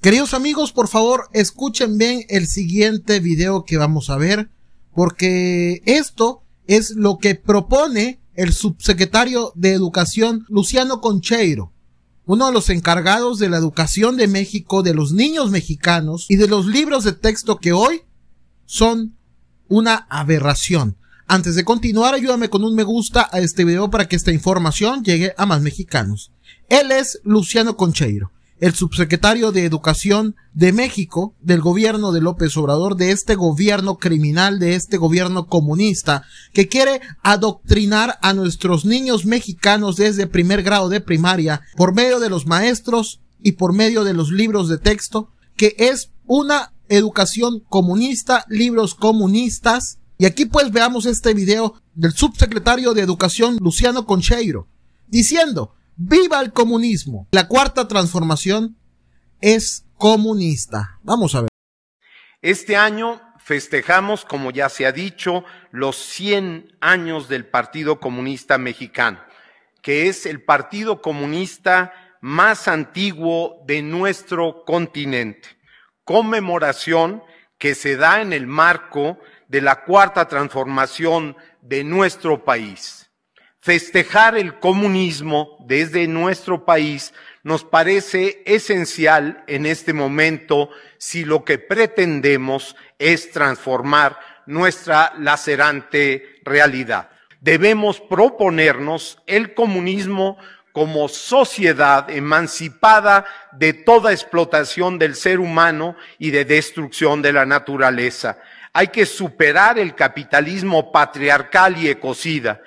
Queridos amigos, por favor, escuchen bien el siguiente video que vamos a ver, porque esto es lo que propone el subsecretario de Educación, Luciano Concheiro, uno de los encargados de la educación de México, de los niños mexicanos y de los libros de texto que hoy son una aberración. Antes de continuar, ayúdame con un me gusta a este video para que esta información llegue a más mexicanos. Él es Luciano Concheiro el subsecretario de Educación de México, del gobierno de López Obrador, de este gobierno criminal, de este gobierno comunista, que quiere adoctrinar a nuestros niños mexicanos desde primer grado de primaria por medio de los maestros y por medio de los libros de texto, que es una educación comunista, libros comunistas. Y aquí pues veamos este video del subsecretario de Educación, Luciano Concheiro, diciendo Viva el comunismo. La cuarta transformación es comunista. Vamos a ver. Este año festejamos, como ya se ha dicho, los 100 años del Partido Comunista Mexicano, que es el Partido Comunista más antiguo de nuestro continente. Conmemoración que se da en el marco de la cuarta transformación de nuestro país festejar el comunismo desde nuestro país nos parece esencial en este momento si lo que pretendemos es transformar nuestra lacerante realidad. Debemos proponernos el comunismo como sociedad emancipada de toda explotación del ser humano y de destrucción de la naturaleza. Hay que superar el capitalismo patriarcal y ecocida.